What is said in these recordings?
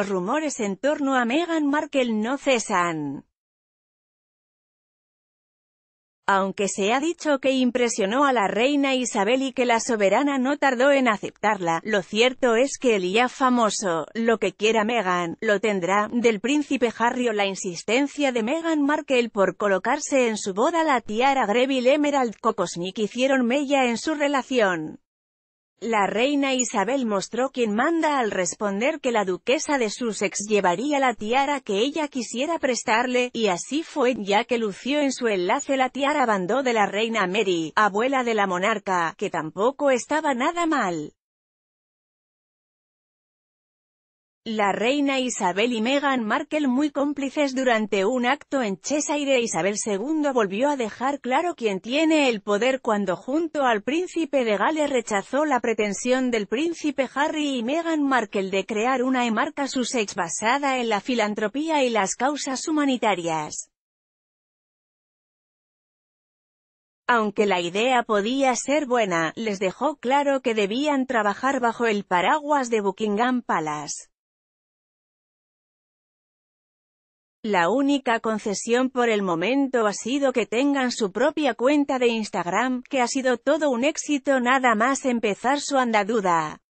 los rumores en torno a Meghan Markle no cesan. Aunque se ha dicho que impresionó a la reina Isabel y que la soberana no tardó en aceptarla, lo cierto es que el ya famoso, lo que quiera Meghan, lo tendrá, del príncipe Harry o la insistencia de Meghan Markle por colocarse en su boda la tiara Greville Emerald Kokosnik hicieron mella en su relación. La reina Isabel mostró quien manda al responder que la duquesa de Sussex llevaría la tiara que ella quisiera prestarle, y así fue, ya que lució en su enlace la tiara bandó de la reina Mary, abuela de la monarca, que tampoco estaba nada mal. La reina Isabel y Meghan Markle muy cómplices durante un acto en Cheshire Isabel II volvió a dejar claro quién tiene el poder cuando junto al príncipe de Gales rechazó la pretensión del príncipe Harry y Meghan Markle de crear una emarca Sussex basada en la filantropía y las causas humanitarias. aunque la idea podía ser buena, les dejó claro que debían trabajar bajo el paraguas de Buckingham Palace. La única concesión por el momento ha sido que tengan su propia cuenta de Instagram, que ha sido todo un éxito nada más empezar su andadura.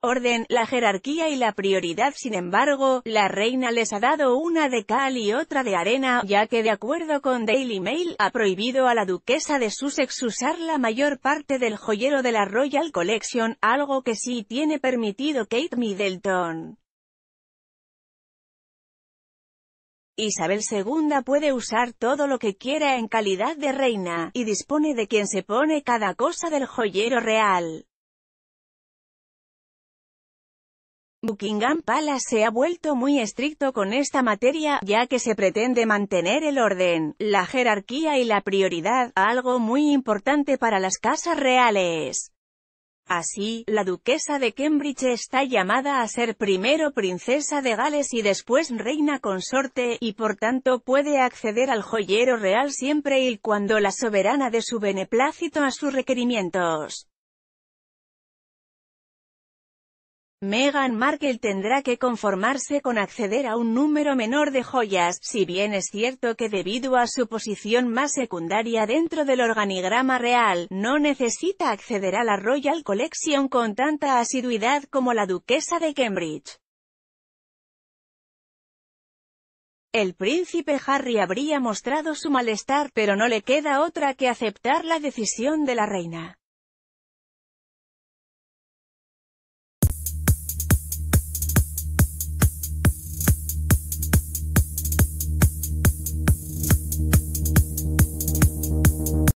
Orden, la jerarquía y la prioridad sin embargo, la reina les ha dado una de cal y otra de arena, ya que de acuerdo con Daily Mail, ha prohibido a la duquesa de Sussex usar la mayor parte del joyero de la Royal Collection, algo que sí tiene permitido Kate Middleton. Isabel II puede usar todo lo que quiera en calidad de reina, y dispone de quien se pone cada cosa del joyero real. Buckingham Palace se ha vuelto muy estricto con esta materia, ya que se pretende mantener el orden, la jerarquía y la prioridad, algo muy importante para las casas reales. Así, la duquesa de Cambridge está llamada a ser primero princesa de Gales y después reina consorte, y por tanto puede acceder al joyero real siempre y cuando la soberana de su beneplácito a sus requerimientos. Meghan Markle tendrá que conformarse con acceder a un número menor de joyas, si bien es cierto que debido a su posición más secundaria dentro del organigrama real, no necesita acceder a la Royal Collection con tanta asiduidad como la duquesa de Cambridge. El príncipe Harry habría mostrado su malestar, pero no le queda otra que aceptar la decisión de la reina.